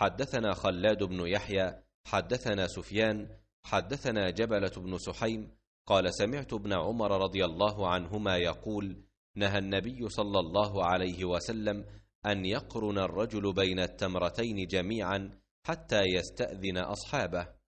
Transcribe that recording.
حدثنا خلاد بن يحيى حدثنا سفيان حدثنا جبله بن سحيم قال سمعت ابن عمر رضي الله عنهما يقول نهى النبي صلى الله عليه وسلم ان يقرن الرجل بين التمرتين جميعا حتى يستاذن اصحابه